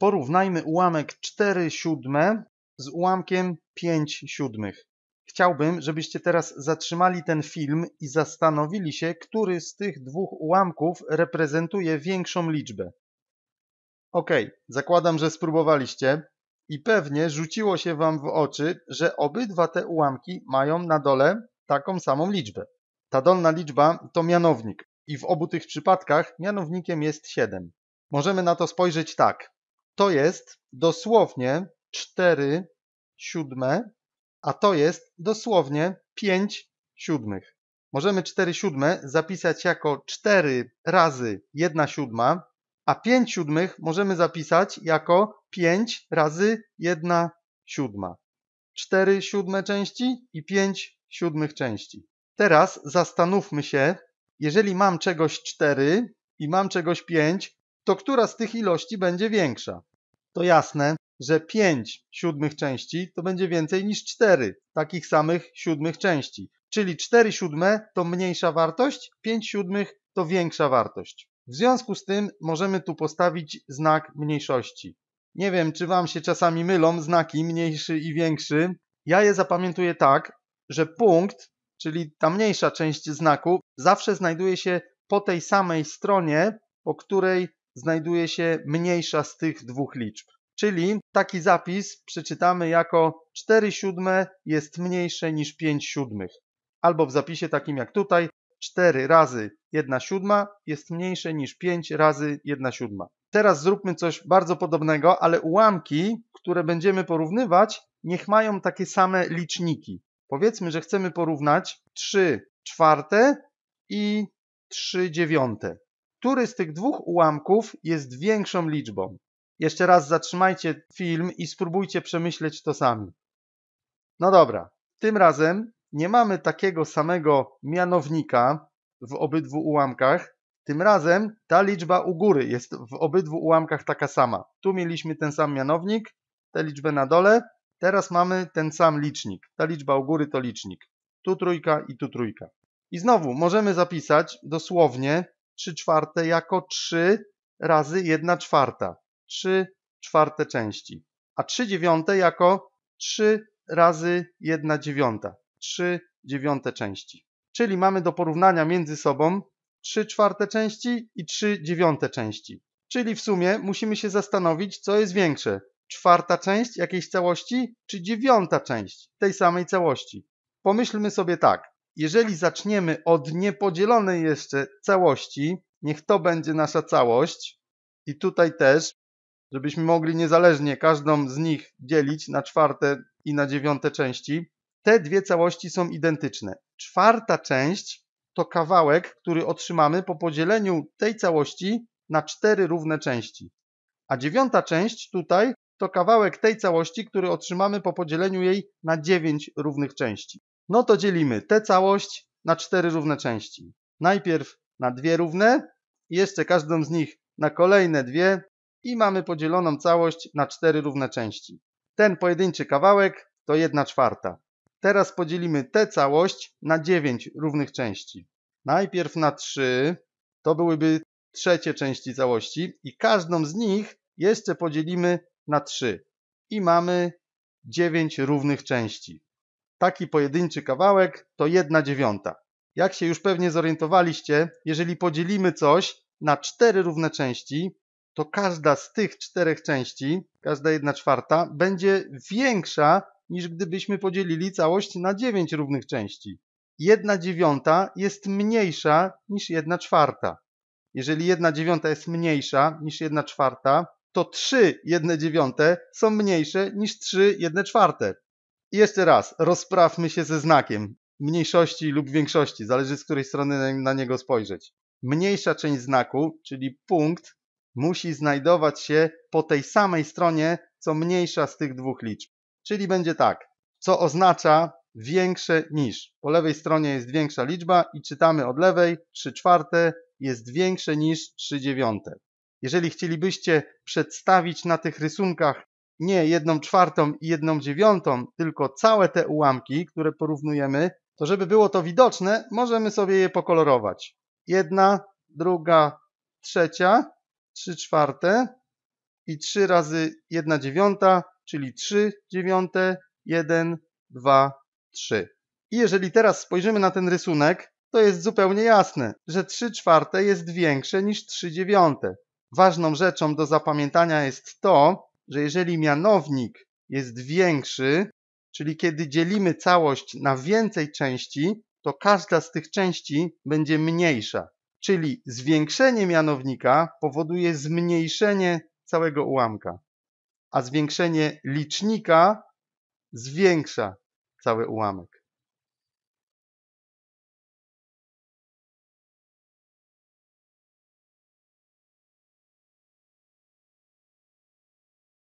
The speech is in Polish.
Porównajmy ułamek 4 siódme z ułamkiem 5 siódmych. Chciałbym, żebyście teraz zatrzymali ten film i zastanowili się, który z tych dwóch ułamków reprezentuje większą liczbę. Ok, zakładam, że spróbowaliście i pewnie rzuciło się Wam w oczy, że obydwa te ułamki mają na dole taką samą liczbę. Ta dolna liczba to mianownik i w obu tych przypadkach mianownikiem jest 7. Możemy na to spojrzeć tak to jest dosłownie 4 siódme, a to jest dosłownie 5 siódmych. Możemy 4 siódme zapisać jako 4 razy 1 siódma, a 5 siódmych możemy zapisać jako 5 razy 1 siódma. 4 siódme części i 5 siódmych części. Teraz zastanówmy się, jeżeli mam czegoś 4 i mam czegoś 5, to która z tych ilości będzie większa? to jasne, że 5 siódmych części to będzie więcej niż 4 takich samych siódmych części. Czyli 4 siódme to mniejsza wartość, 5 siódmych to większa wartość. W związku z tym możemy tu postawić znak mniejszości. Nie wiem, czy Wam się czasami mylą znaki mniejszy i większy. Ja je zapamiętuję tak, że punkt, czyli ta mniejsza część znaku, zawsze znajduje się po tej samej stronie, po której znajduje się mniejsza z tych dwóch liczb. Czyli taki zapis przeczytamy jako 4 siódme jest mniejsze niż 5 siódmych. Albo w zapisie takim jak tutaj 4 razy 1 siódma jest mniejsze niż 5 razy 1 siódma. Teraz zróbmy coś bardzo podobnego, ale ułamki, które będziemy porównywać, niech mają takie same liczniki. Powiedzmy, że chcemy porównać 3 czwarte i 3 dziewiąte który z tych dwóch ułamków jest większą liczbą. Jeszcze raz zatrzymajcie film i spróbujcie przemyśleć to sami. No dobra, tym razem nie mamy takiego samego mianownika w obydwu ułamkach. Tym razem ta liczba u góry jest w obydwu ułamkach taka sama. Tu mieliśmy ten sam mianownik, tę liczbę na dole. Teraz mamy ten sam licznik. Ta liczba u góry to licznik. Tu trójka i tu trójka. I znowu możemy zapisać dosłownie 3 czwarte jako 3 razy 1 czwarta. 3 czwarte części. A 3 dziewiąte jako 3 razy 1 dziewiąta. 3 dziewiąte części. Czyli mamy do porównania między sobą 3 czwarte części i 3 dziewiąte części. Czyli w sumie musimy się zastanowić, co jest większe. Czwarta część jakiejś całości, czy dziewiąta część tej samej całości. Pomyślmy sobie tak jeżeli zaczniemy od niepodzielonej jeszcze całości, niech to będzie nasza całość, i tutaj też, żebyśmy mogli niezależnie każdą z nich dzielić na czwarte i na dziewiąte części, te dwie całości są identyczne. Czwarta część to kawałek, który otrzymamy po podzieleniu tej całości na cztery równe części. A dziewiąta część tutaj to kawałek tej całości, który otrzymamy po podzieleniu jej na dziewięć równych części no to dzielimy tę całość na cztery równe części. Najpierw na dwie równe, jeszcze każdą z nich na kolejne dwie i mamy podzieloną całość na cztery równe części. Ten pojedynczy kawałek to 1 czwarta. Teraz podzielimy tę całość na 9 równych części. Najpierw na 3, to byłyby trzecie części całości i każdą z nich jeszcze podzielimy na 3. I mamy 9 równych części taki pojedynczy kawałek to 1 dziewiąta. Jak się już pewnie zorientowaliście, jeżeli podzielimy coś na cztery równe części, to każda z tych czterech części, każda jedna czwarta, będzie większa niż gdybyśmy podzielili całość na dziewięć równych części. Jedna dziewiąta jest mniejsza niż jedna czwarta. Jeżeli jedna dziewiąta jest mniejsza niż jedna czwarta, to trzy jedne dziewiąte są mniejsze niż trzy jedne czwarte. I jeszcze raz, rozprawmy się ze znakiem mniejszości lub większości, zależy z której strony na niego spojrzeć. Mniejsza część znaku, czyli punkt, musi znajdować się po tej samej stronie, co mniejsza z tych dwóch liczb. Czyli będzie tak, co oznacza większe niż. Po lewej stronie jest większa liczba i czytamy od lewej 3 czwarte jest większe niż 3 dziewiąte. Jeżeli chcielibyście przedstawić na tych rysunkach nie jedną czwartą i jedną dziewiątą, tylko całe te ułamki, które porównujemy, to żeby było to widoczne, możemy sobie je pokolorować. Jedna, druga, trzecia, trzy czwarte i trzy razy jedna dziewiąta, czyli trzy dziewiąte, jeden, dwa, trzy. I jeżeli teraz spojrzymy na ten rysunek, to jest zupełnie jasne, że 3 czwarte jest większe niż 3 dziewiąte. Ważną rzeczą do zapamiętania jest to, że jeżeli mianownik jest większy, czyli kiedy dzielimy całość na więcej części, to każda z tych części będzie mniejsza. Czyli zwiększenie mianownika powoduje zmniejszenie całego ułamka, a zwiększenie licznika zwiększa cały ułamek.